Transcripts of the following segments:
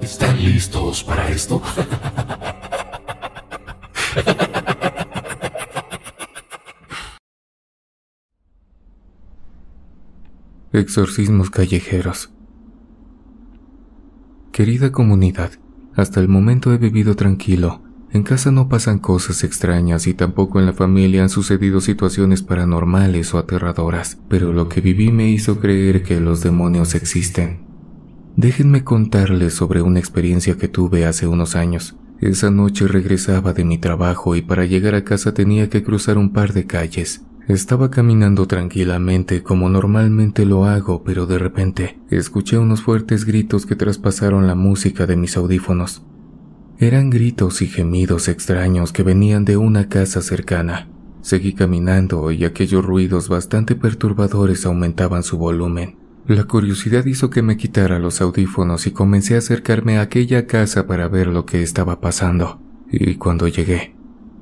¿Están listos para esto? Exorcismos callejeros. Querida comunidad, hasta el momento he vivido tranquilo. En casa no pasan cosas extrañas y tampoco en la familia han sucedido situaciones paranormales o aterradoras, pero lo que viví me hizo creer que los demonios existen. Déjenme contarles sobre una experiencia que tuve hace unos años. Esa noche regresaba de mi trabajo y para llegar a casa tenía que cruzar un par de calles. Estaba caminando tranquilamente como normalmente lo hago, pero de repente escuché unos fuertes gritos que traspasaron la música de mis audífonos. Eran gritos y gemidos extraños que venían de una casa cercana. Seguí caminando y aquellos ruidos bastante perturbadores aumentaban su volumen. La curiosidad hizo que me quitara los audífonos y comencé a acercarme a aquella casa para ver lo que estaba pasando. Y cuando llegué,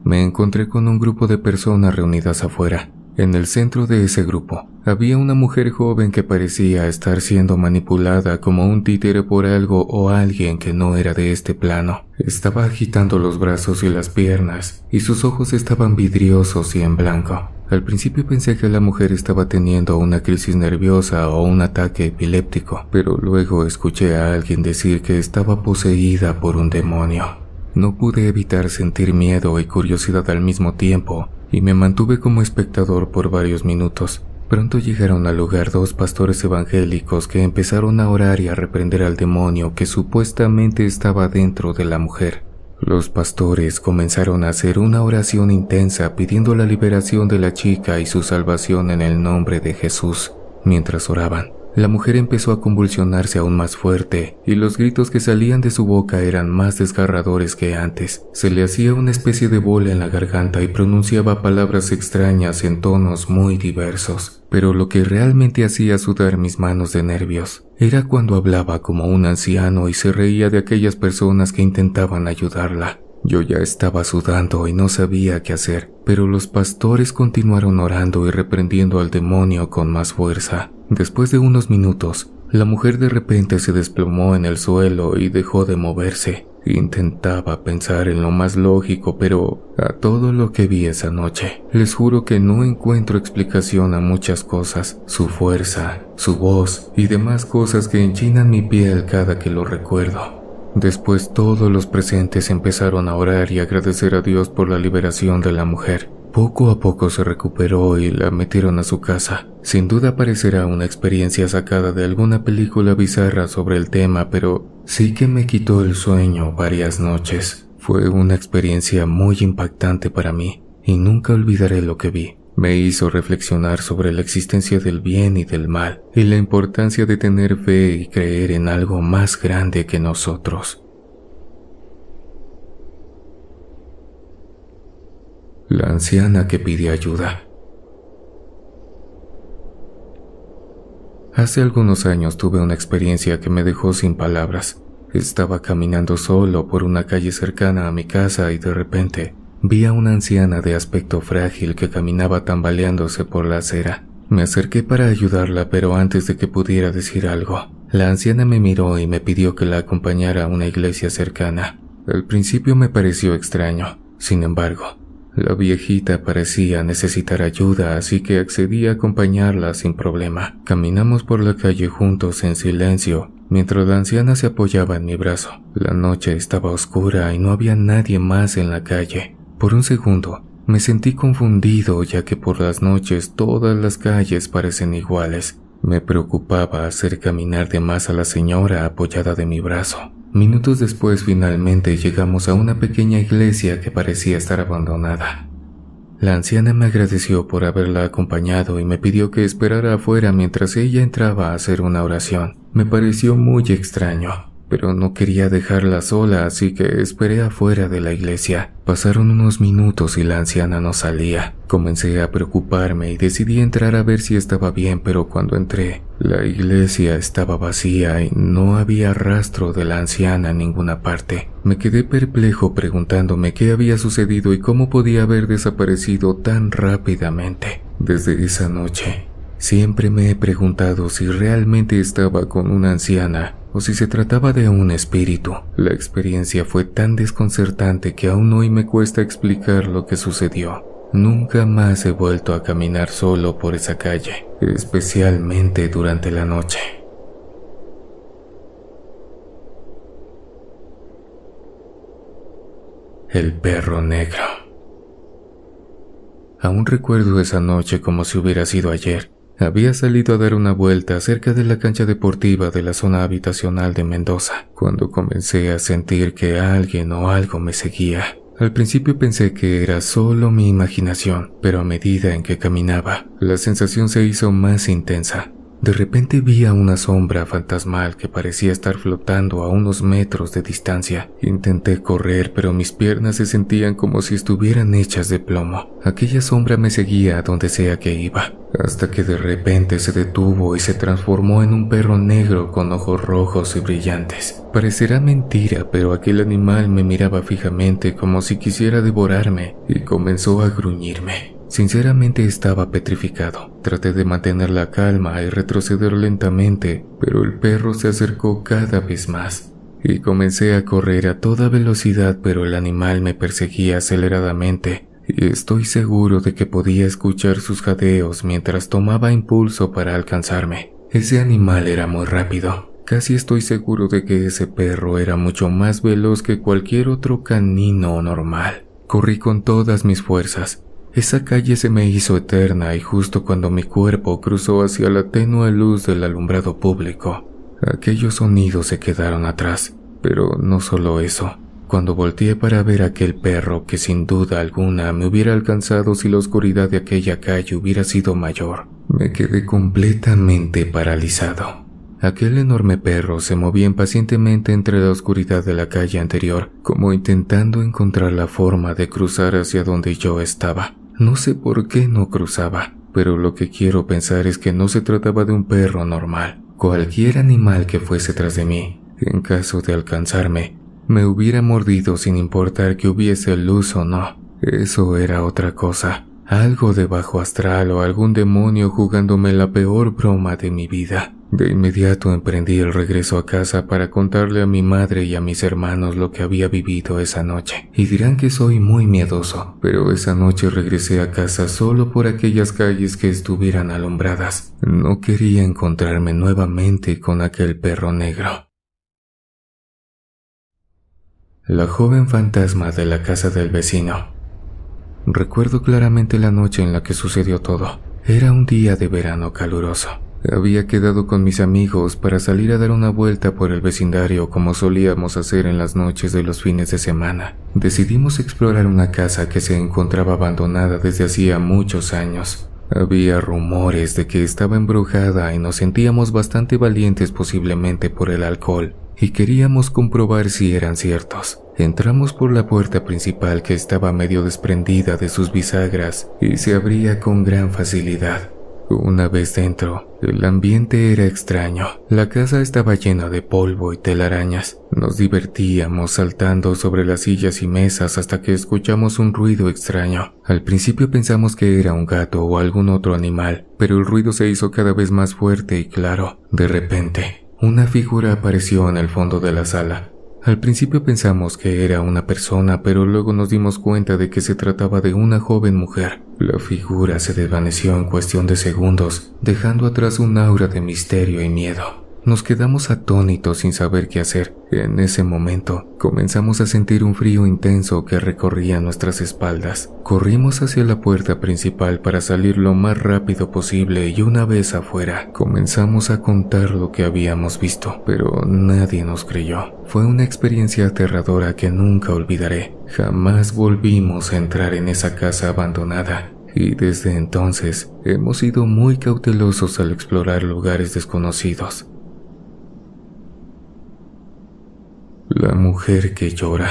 me encontré con un grupo de personas reunidas afuera. En el centro de ese grupo había una mujer joven que parecía estar siendo manipulada como un títere por algo o alguien que no era de este plano. Estaba agitando los brazos y las piernas y sus ojos estaban vidriosos y en blanco. Al principio pensé que la mujer estaba teniendo una crisis nerviosa o un ataque epiléptico, pero luego escuché a alguien decir que estaba poseída por un demonio. No pude evitar sentir miedo y curiosidad al mismo tiempo y me mantuve como espectador por varios minutos. Pronto llegaron al lugar dos pastores evangélicos que empezaron a orar y a reprender al demonio que supuestamente estaba dentro de la mujer. Los pastores comenzaron a hacer una oración intensa pidiendo la liberación de la chica y su salvación en el nombre de Jesús mientras oraban. La mujer empezó a convulsionarse aún más fuerte y los gritos que salían de su boca eran más desgarradores que antes. Se le hacía una especie de bola en la garganta y pronunciaba palabras extrañas en tonos muy diversos. Pero lo que realmente hacía sudar mis manos de nervios era cuando hablaba como un anciano y se reía de aquellas personas que intentaban ayudarla. Yo ya estaba sudando y no sabía qué hacer, pero los pastores continuaron orando y reprendiendo al demonio con más fuerza. Después de unos minutos, la mujer de repente se desplomó en el suelo y dejó de moverse. Intentaba pensar en lo más lógico, pero a todo lo que vi esa noche. Les juro que no encuentro explicación a muchas cosas, su fuerza, su voz y demás cosas que enchinan mi piel cada que lo recuerdo. Después todos los presentes empezaron a orar y agradecer a Dios por la liberación de la mujer. Poco a poco se recuperó y la metieron a su casa. Sin duda parecerá una experiencia sacada de alguna película bizarra sobre el tema, pero sí que me quitó el sueño varias noches. Fue una experiencia muy impactante para mí y nunca olvidaré lo que vi. Me hizo reflexionar sobre la existencia del bien y del mal y la importancia de tener fe y creer en algo más grande que nosotros. La anciana que pide ayuda. Hace algunos años tuve una experiencia que me dejó sin palabras. Estaba caminando solo por una calle cercana a mi casa y de repente Vi a una anciana de aspecto frágil que caminaba tambaleándose por la acera. Me acerqué para ayudarla, pero antes de que pudiera decir algo, la anciana me miró y me pidió que la acompañara a una iglesia cercana. Al principio me pareció extraño, sin embargo, la viejita parecía necesitar ayuda, así que accedí a acompañarla sin problema. Caminamos por la calle juntos en silencio, mientras la anciana se apoyaba en mi brazo. La noche estaba oscura y no había nadie más en la calle. Por un segundo, me sentí confundido ya que por las noches todas las calles parecen iguales. Me preocupaba hacer caminar de más a la señora apoyada de mi brazo. Minutos después finalmente llegamos a una pequeña iglesia que parecía estar abandonada. La anciana me agradeció por haberla acompañado y me pidió que esperara afuera mientras ella entraba a hacer una oración. Me pareció muy extraño, pero no quería dejarla sola, así que esperé afuera de la iglesia. Pasaron unos minutos y la anciana no salía. Comencé a preocuparme y decidí entrar a ver si estaba bien, pero cuando entré, la iglesia estaba vacía y no había rastro de la anciana en ninguna parte. Me quedé perplejo preguntándome qué había sucedido y cómo podía haber desaparecido tan rápidamente. Desde esa noche, siempre me he preguntado si realmente estaba con una anciana o si se trataba de un espíritu. La experiencia fue tan desconcertante que aún hoy me cuesta explicar lo que sucedió. Nunca más he vuelto a caminar solo por esa calle, especialmente durante la noche. El perro negro. Aún recuerdo esa noche como si hubiera sido ayer. Había salido a dar una vuelta cerca de la cancha deportiva de la zona habitacional de Mendoza, cuando comencé a sentir que alguien o algo me seguía. Al principio pensé que era solo mi imaginación, pero a medida en que caminaba, la sensación se hizo más intensa. De repente vi a una sombra fantasmal que parecía estar flotando a unos metros de distancia. Intenté correr, pero mis piernas se sentían como si estuvieran hechas de plomo. Aquella sombra me seguía a donde sea que iba, hasta que de repente se detuvo y se transformó en un perro negro con ojos rojos y brillantes. Parecerá mentira, pero aquel animal me miraba fijamente como si quisiera devorarme y comenzó a gruñirme. Sinceramente estaba petrificado. Traté de mantener la calma y retroceder lentamente, pero el perro se acercó cada vez más. Y comencé a correr a toda velocidad, pero el animal me perseguía aceleradamente, y estoy seguro de que podía escuchar sus jadeos mientras tomaba impulso para alcanzarme. Ese animal era muy rápido, Casi estoy seguro de que ese perro era mucho más veloz que cualquier otro canino normal. Corrí con todas mis fuerzas, esa calle se me hizo eterna y justo cuando mi cuerpo cruzó hacia la tenue luz del alumbrado público, aquellos sonidos se quedaron atrás. Pero no solo eso. Cuando volteé para ver aquel perro que sin duda alguna me hubiera alcanzado si la oscuridad de aquella calle hubiera sido mayor, me quedé completamente paralizado. Aquel enorme perro se movía impacientemente entre la oscuridad de la calle anterior, como intentando encontrar la forma de cruzar hacia donde yo estaba. No sé por qué no cruzaba, pero lo que quiero pensar es que no se trataba de un perro normal. Cualquier animal que fuese tras de mí, en caso de alcanzarme, me hubiera mordido sin importar que hubiese luz o no. Eso era otra cosa. Algo de bajo astral o algún demonio jugándome la peor broma de mi vida. De inmediato emprendí el regreso a casa para contarle a mi madre y a mis hermanos lo que había vivido esa noche. Y dirán que soy muy miedoso, pero esa noche regresé a casa solo por aquellas calles que estuvieran alumbradas. No quería encontrarme nuevamente con aquel perro negro. La joven fantasma de la casa del vecino. Recuerdo claramente la noche en la que sucedió todo. Era un día de verano caluroso. Había quedado con mis amigos para salir a dar una vuelta por el vecindario como solíamos hacer en las noches de los fines de semana. Decidimos explorar una casa que se encontraba abandonada desde hacía muchos años. Había rumores de que estaba embrujada y nos sentíamos bastante valientes posiblemente por el alcohol y queríamos comprobar si eran ciertos. Entramos por la puerta principal que estaba medio desprendida de sus bisagras y se abría con gran facilidad. Una vez dentro, el ambiente era extraño. La casa estaba llena de polvo y telarañas. Nos divertíamos saltando sobre las sillas y mesas hasta que escuchamos un ruido extraño. Al principio pensamos que era un gato o algún otro animal, pero el ruido se hizo cada vez más fuerte y claro. De repente, una figura apareció en el fondo de la sala. Al principio pensamos que era una persona, pero luego nos dimos cuenta de que se trataba de una joven mujer. La figura se desvaneció en cuestión de segundos, dejando atrás un aura de misterio y miedo. Nos quedamos atónitos sin saber qué hacer. En ese momento comenzamos a sentir un frío intenso que recorría nuestras espaldas. Corrimos hacia la puerta principal para salir lo más rápido posible y una vez afuera comenzamos a contar lo que habíamos visto, pero nadie nos creyó. Fue una experiencia aterradora que nunca olvidaré. Jamás volvimos a entrar en esa casa abandonada y desde entonces hemos sido muy cautelosos al explorar lugares desconocidos. La mujer que llora.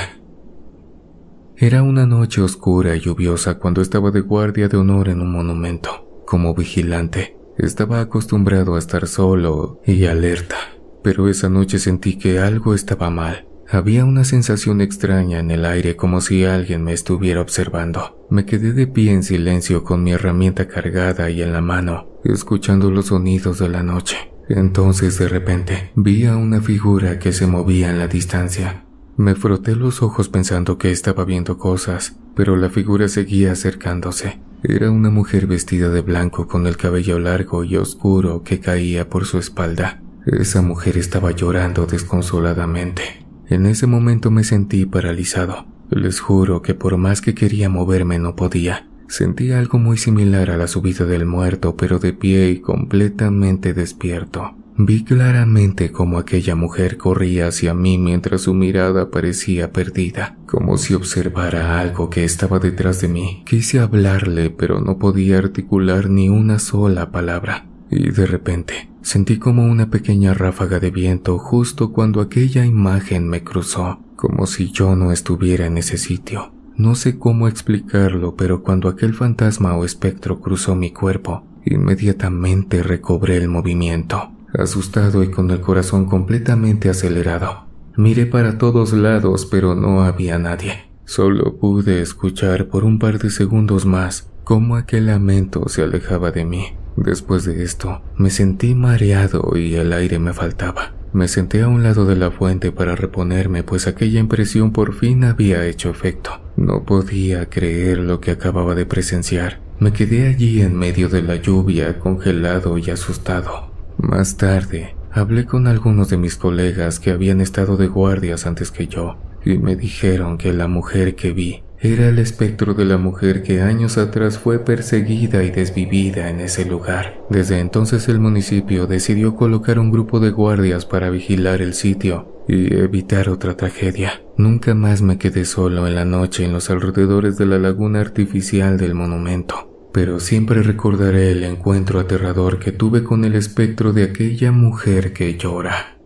Era una noche oscura y lluviosa cuando estaba de guardia de honor en un monumento. Como vigilante, estaba acostumbrado a estar solo y alerta, pero esa noche sentí que algo estaba mal. Había una sensación extraña en el aire como si alguien me estuviera observando. Me quedé de pie en silencio con mi herramienta cargada y en la mano, escuchando los sonidos de la noche. Entonces de repente vi a una figura que se movía en la distancia. Me froté los ojos pensando que estaba viendo cosas, pero la figura seguía acercándose. Era una mujer vestida de blanco con el cabello largo y oscuro que caía por su espalda. Esa mujer estaba llorando desconsoladamente. En ese momento me sentí paralizado. Les juro que por más que quería moverme no podía. Sentí algo muy similar a la subida del muerto, pero de pie y completamente despierto. Vi claramente cómo aquella mujer corría hacia mí mientras su mirada parecía perdida, como si observara algo que estaba detrás de mí. Quise hablarle, pero no podía articular ni una sola palabra. Y de repente, sentí como una pequeña ráfaga de viento justo cuando aquella imagen me cruzó, como si yo no estuviera en ese sitio. No sé cómo explicarlo, pero cuando aquel fantasma o espectro cruzó mi cuerpo, inmediatamente recobré el movimiento, asustado y con el corazón completamente acelerado. Miré para todos lados, pero no había nadie. Solo pude escuchar por un par de segundos más cómo aquel lamento se alejaba de mí. Después de esto, me sentí mareado y el aire me faltaba. Me senté a un lado de la fuente para reponerme, pues aquella impresión por fin había hecho efecto. No podía creer lo que acababa de presenciar. Me quedé allí en medio de la lluvia, congelado y asustado. Más tarde, hablé con algunos de mis colegas que habían estado de guardias antes que yo, y me dijeron que la mujer que vi era el espectro de la mujer que años atrás fue perseguida y desvivida en ese lugar. Desde entonces el municipio decidió colocar un grupo de guardias para vigilar el sitio y evitar otra tragedia. Nunca más me quedé solo en la noche en los alrededores de la laguna artificial del monumento pero siempre recordaré el encuentro aterrador que tuve con el espectro de aquella mujer que llora.